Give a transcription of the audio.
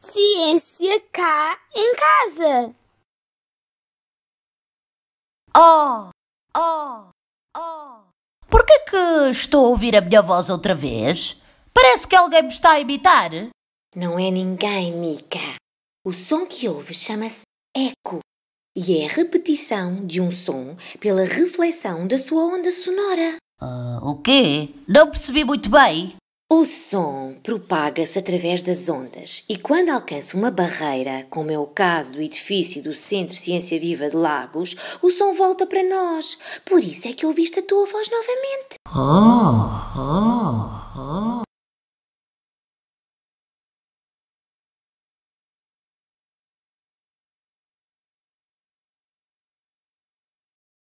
Ciência cá em casa. Oh, oh, oh. Por que que estou a ouvir a minha voz outra vez? Parece que alguém me está a imitar. Não é ninguém, Mica. O som que ouves chama-se eco e é a repetição de um som pela reflexão da sua onda sonora. Uh, o quê? Não percebi muito bem. O som propaga-se através das ondas e, quando alcança uma barreira, como é o caso do edifício do Centro Ciência Viva de Lagos, o som volta para nós. Por isso é que ouviste a tua voz novamente. Oh, oh.